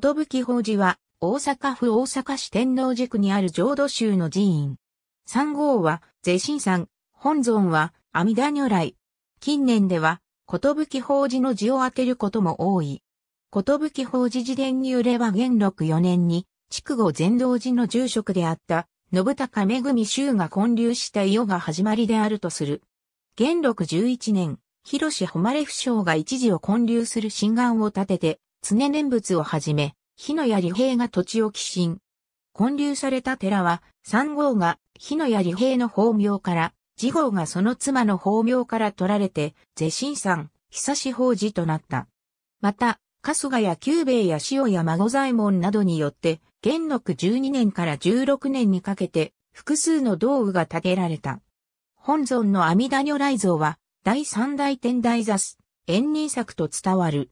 寿法寺は、大阪府大阪市天王寺区にある浄土宗の寺院。三号は、税神山、本尊は、阿弥陀如来。近年では、寿法寺の字を当てることも多い。寿法寺寺伝によれば元禄4年に、筑後全道寺の住職であった、信高恵衆が建立した伊予が始まりであるとする。元禄11年、広志誉不祥が一時を建立する新願を立てて、常念仏をはじめ、火の槍兵が土地を寄進。建立された寺は、三号が火の槍兵の法名から、次号がその妻の法名から取られて、是神山、久し法事となった。また、春日や久兵衛や塩や孫左衛門などによって、元禄12年から16年にかけて、複数の道具が建てられた。本尊の阿弥陀如来像は、第三大天台座す、縁人作と伝わる。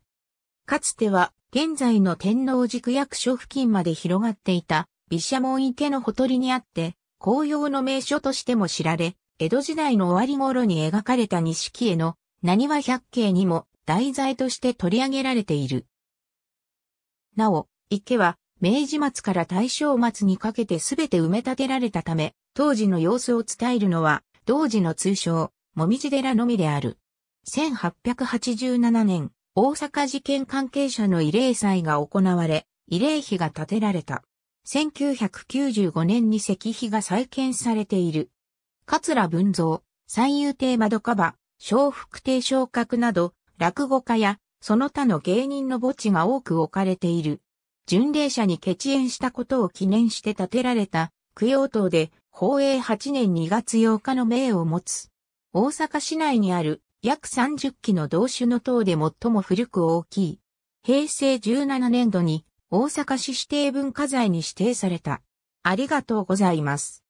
かつては現在の天皇寺区役所付近まで広がっていた毘沙門池のほとりにあって、紅葉の名所としても知られ、江戸時代の終わり頃に描かれた錦絵の何は百景にも題材として取り上げられている。なお、池は明治末から大正末にかけて全て埋め立てられたため、当時の様子を伝えるのは、同時の通称、もみじ寺のみである。1887年、大阪事件関係者の慰霊祭が行われ、慰霊碑が建てられた。1995年に石碑が再建されている。桂文蔵、三遊亭窓カバ、小福亭昇格など、落語家や、その他の芸人の墓地が多く置かれている。巡礼者に決縁したことを記念して建てられた、供養塔で、宝永8年2月8日の命を持つ。大阪市内にある約30基の同種の塔で最も古く大きい。平成17年度に大阪市指定文化財に指定された。ありがとうございます。